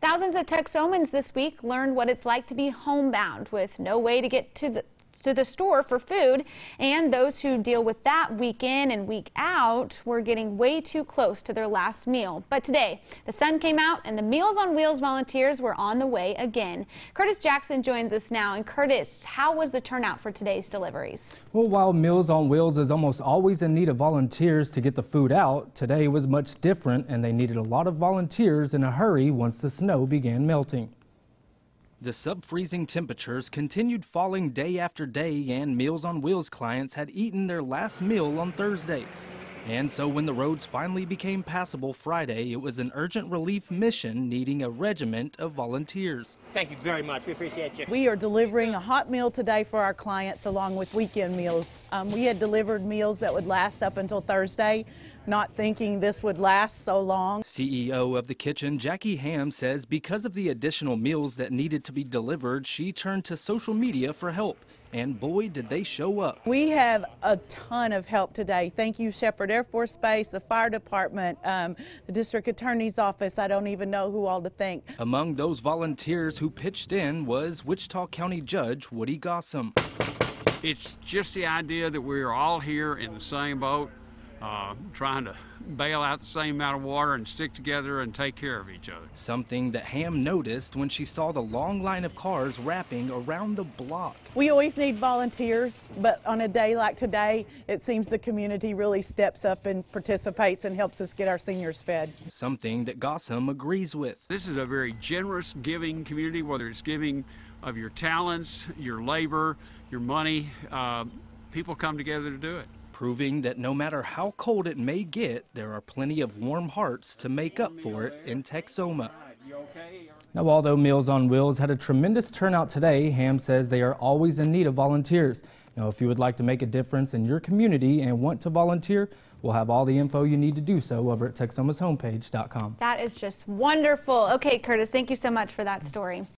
Thousands of Texomans this week learned what it's like to be homebound with no way to get to the to the store for food. And those who deal with that week in and week out were getting way too close to their last meal. But today, the sun came out and the Meals on Wheels volunteers were on the way again. Curtis Jackson joins us now. And Curtis, how was the turnout for today's deliveries? Well, while Meals on Wheels is almost always in need of volunteers to get the food out, today was much different and they needed a lot of volunteers in a hurry once the snow began melting. The sub-freezing temperatures continued falling day after day and Meals on Wheels clients had eaten their last meal on Thursday. And so when the roads finally became passable Friday, it was an urgent relief mission needing a regiment of volunteers. Thank you very much. We appreciate you. We are delivering a hot meal today for our clients along with weekend meals. Um, we had delivered meals that would last up until Thursday not thinking this would last so long. CEO of the kitchen, Jackie Ham, says because of the additional meals that needed to be delivered, she turned to social media for help. And boy, did they show up. We have a ton of help today. Thank you, Shepherd Air Force Base, the fire department, um, the district attorney's office. I don't even know who all to thank. Among those volunteers who pitched in was Wichita County Judge Woody Gossam. It's just the idea that we're all here in the same boat uh, trying to bail out the same amount of water and stick together and take care of each other. Something that Ham noticed when she saw the long line of cars wrapping around the block. We always need volunteers, but on a day like today, it seems the community really steps up and participates and helps us get our seniors fed. Something that Gossam agrees with. This is a very generous giving community, whether it's giving of your talents, your labor, your money. Uh, people come together to do it proving that no matter how cold it may get, there are plenty of warm hearts to make up for it in Texoma. Now, although Meals on Wheels had a tremendous turnout today, Ham says they are always in need of volunteers. Now, if you would like to make a difference in your community and want to volunteer, We'll have all the info you need to do so over at TexomasHomepage.com. That is just wonderful. Okay, Curtis, thank you so much for that story.